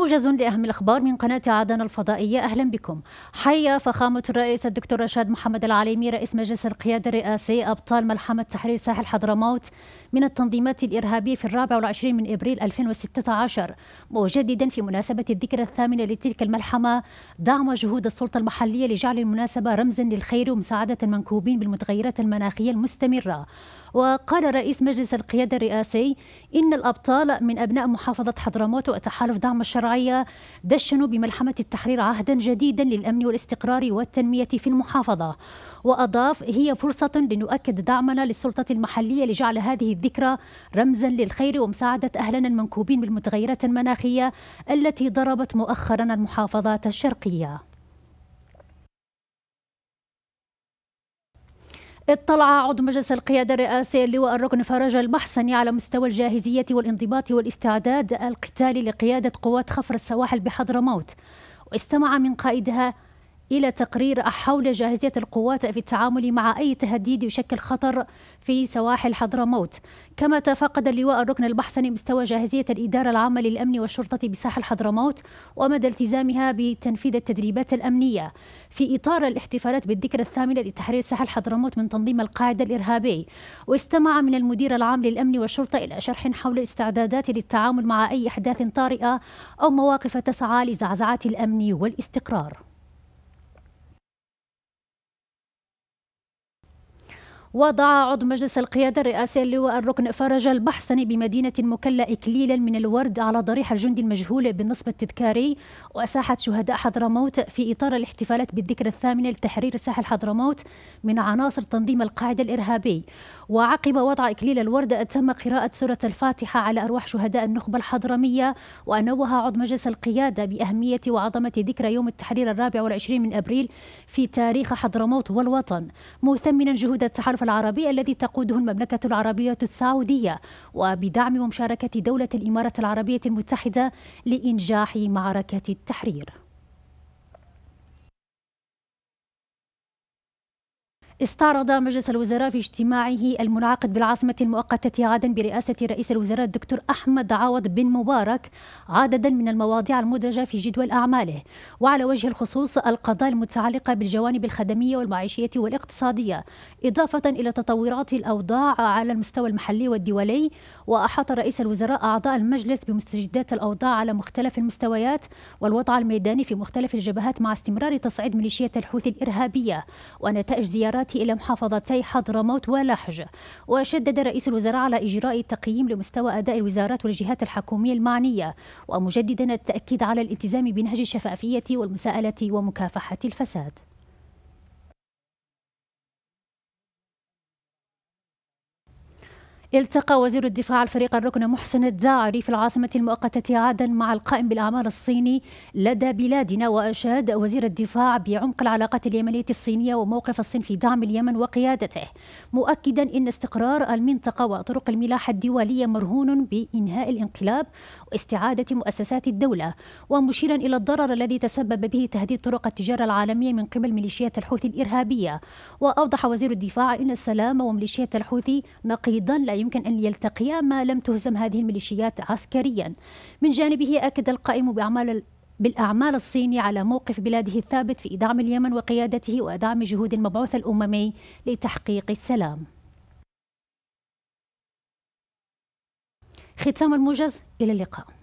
موجز لأهم الأخبار من قناة عدن الفضائية أهلا بكم حيا فخامة الرئيس الدكتور رشاد محمد العليمي رئيس مجلس القيادة الرئاسي أبطال ملحمة تحرير ساحل حضرموت من التنظيمات الإرهابية في الرابع والعشرين من إبريل 2016 مجددا في مناسبة الذكرى الثامنة لتلك الملحمة دعم جهود السلطة المحلية لجعل المناسبة رمزا للخير ومساعدة المنكوبين بالمتغيرات المناخية المستمرة وقال رئيس مجلس القيادة الرئاسي إن الأبطال من أبناء محافظة حضرموت وتحالف دعم الشرع الشرعية دشنوا بملحمة التحرير عهدا جديدا للأمن والاستقرار والتنمية في المحافظة وأضاف هي فرصة لنؤكد دعمنا للسلطة المحلية لجعل هذه الذكرى رمزا للخير ومساعدة أهلنا المنكوبين بالمتغيرات المناخية التي ضربت مؤخرا المحافظات الشرقية اطلع عضو مجلس القيادة الرئاسي اللواء الركن فرج البحصني على مستوى الجاهزية والانضباط والاستعداد القتالي لقيادة قوات خفر السواحل بحضرموت واستمع من قائدها إلى تقرير حول جاهزية القوات في التعامل مع أي تهديد يشكل خطر في سواحل حضرموت كما تفقد اللواء الركن البحسني مستوى جاهزية الإدارة العامة للأمن والشرطة بساحل حضرموت ومدى التزامها بتنفيذ التدريبات الأمنية في إطار الاحتفالات بالذكرى الثامنة لتحرير ساحل حضرموت من تنظيم القاعدة الإرهابي واستمع من المدير العام للأمن والشرطة إلى شرح حول الاستعدادات للتعامل مع أي أحداث طارئة أو مواقف تسعى لزعزعة الأمن والاستقرار وضع عضو مجلس القيادة الرئاسي اللواء الركن فرج البحصني بمدينة مكلا إكليلا من الورد على ضريح الجند المجهول بالنصب التذكاري وساحة شهداء حضرموت في إطار الاحتفالات بالذكرى الثامنة لتحرير ساحل حضرموت من عناصر تنظيم القاعدة الإرهابي وعقب وضع إكليل الورد تم قراءة سورة الفاتحة على أرواح شهداء النخبة الحضرمية ونوه عضو مجلس القيادة بأهمية وعظمة ذكرى يوم التحرير الرابع والعشرين من أبريل في تاريخ حضرموت والوطن مثمنا جهود التحالف التعاطف العربي الذي تقوده المملكة العربية السعودية وبدعم ومشاركة دولة الإمارات العربية المتحدة لإنجاح معركة التحرير استعرض مجلس الوزراء في اجتماعه المنعقد بالعاصمة المؤقتة عدن برئاسة رئيس الوزراء الدكتور أحمد عوض بن مبارك عددا من المواضيع المدرجة في جدول أعماله وعلى وجه الخصوص القضايا المتعلقة بالجوانب الخدمية والمعيشية والاقتصادية إضافة إلى تطورات الأوضاع على المستوى المحلي والدولي وأحاط رئيس الوزراء أعضاء المجلس بمستجدات الأوضاع على مختلف المستويات والوضع الميداني في مختلف الجبهات مع استمرار تصعيد ميليشيات الحوثي الإرهابية ونتائج زيارات تأتي إلى محافظتي حضرموت ولحج وشدد رئيس الوزراء على إجراء تقييم لمستوى أداء الوزارات والجهات الحكومية المعنية ومجددا التأكيد على الالتزام بنهج الشفافية والمساءلة ومكافحة الفساد التقى وزير الدفاع الفريق الركن محسن الداعري في العاصمة المؤقتة عدن مع القائم بالأعمال الصيني لدى بلادنا وأشاد وزير الدفاع بعمق العلاقات اليمنية الصينية وموقف الصين في دعم اليمن وقيادته مؤكدا أن استقرار المنطقة وطرق الملاحة الدولية مرهون بإنهاء الانقلاب واستعادة مؤسسات الدولة ومشيرا إلى الضرر الذي تسبب به تهديد طرق التجارة العالمية من قبل ميليشيات الحوثي الإرهابية وأوضح وزير الدفاع أن السلام وميليشيات الحوثي نقيضا لا يمكن أن يلتقيا ما لم تهزم هذه الميليشيات عسكريا من جانبه أكد القائم بأعمال بالأعمال الصيني على موقف بلاده الثابت في دعم اليمن وقيادته ودعم جهود المبعوث الأممي لتحقيق السلام ختام الموجز إلى اللقاء